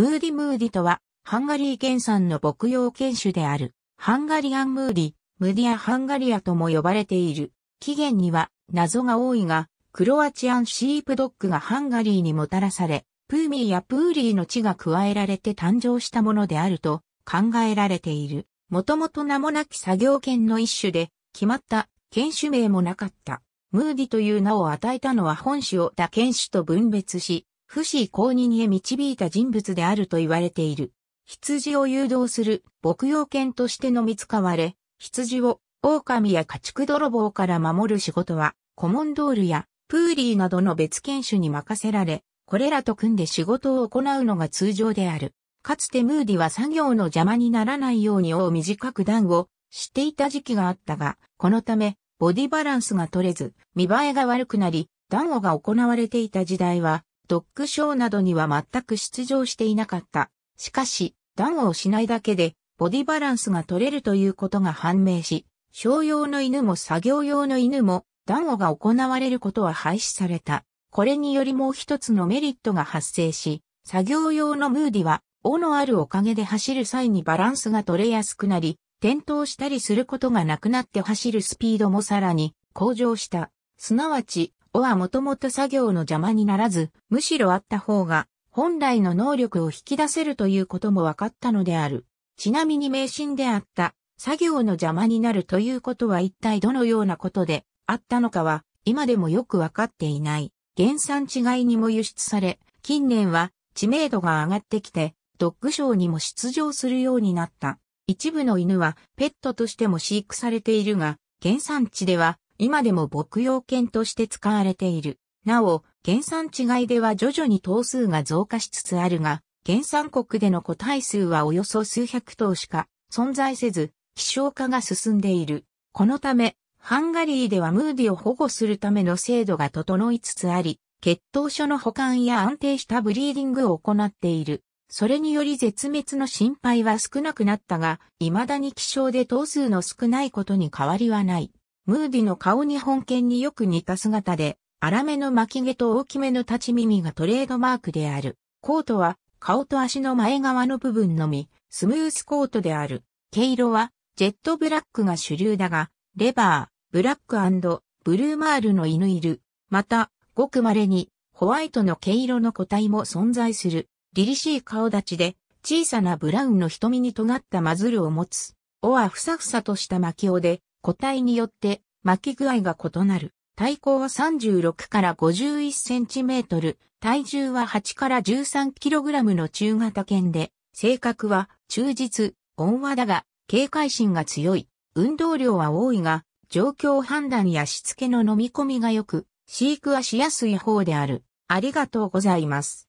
ムーディムーディとは、ハンガリー原産の牧羊犬種である、ハンガリアンムーディ、ムディア・ハンガリアとも呼ばれている。起源には謎が多いが、クロアチアンシープドッグがハンガリーにもたらされ、プーミーやプーリーの地が加えられて誕生したものであると考えられている。もともと名もなき作業犬の一種で、決まった犬種名もなかった。ムーディという名を与えたのは本種を他犬種と分別し、不死公認へ導いた人物であると言われている。羊を誘導する牧羊犬としてのみ使われ、羊を狼や家畜泥棒から守る仕事は、コモンドールやプーリーなどの別犬種に任せられ、これらと組んで仕事を行うのが通常である。かつてムーディは作業の邪魔にならないように尾を短く段をしていた時期があったが、このため、ボディバランスが取れず、見栄えが悪くなり、段をが行われていた時代は、ドッグショーなどには全く出場していなかった。しかし、暖をしないだけで、ボディバランスが取れるということが判明し、商用の犬も作業用の犬も、暖をが行われることは廃止された。これによりもう一つのメリットが発生し、作業用のムーディは、尾のあるおかげで走る際にバランスが取れやすくなり、転倒したりすることがなくなって走るスピードもさらに向上した。すなわち、おはもともと作業の邪魔にならず、むしろあった方が、本来の能力を引き出せるということも分かったのである。ちなみに迷信であった、作業の邪魔になるということは一体どのようなことであったのかは、今でもよく分かっていない。原産地外にも輸出され、近年は知名度が上がってきて、ドッグショーにも出場するようになった。一部の犬はペットとしても飼育されているが、原産地では今でも牧羊犬として使われている。なお、原産地外では徐々に頭数が増加しつつあるが、原産国での個体数はおよそ数百頭しか存在せず、希少化が進んでいる。このため、ハンガリーではムーディを保護するための制度が整いつつあり、血統書の保管や安定したブリーディングを行っている。それにより絶滅の心配は少なくなったが、未だに希少で頭数の少ないことに変わりはない。ムーディの顔に本犬によく似た姿で、荒めの巻き毛と大きめの立ち耳がトレードマークである。コートは顔と足の前側の部分のみ、スムースコートである。毛色はジェットブラックが主流だが、レバー、ブラックブルーマールの犬いる。また、ごく稀にホワイトの毛色の個体も存在する。凛々しい顔立ちで小さなブラウンの瞳に尖ったマズルを持つ。尾はふさふさとした巻き尾で個体によって巻き具合が異なる。体高は36から51センチメートル、体重は8から13キログラムの中型犬で、性格は忠実、温和だが、警戒心が強い。運動量は多いが、状況判断やしつけの飲み込みが良く、飼育はしやすい方である。ありがとうございます。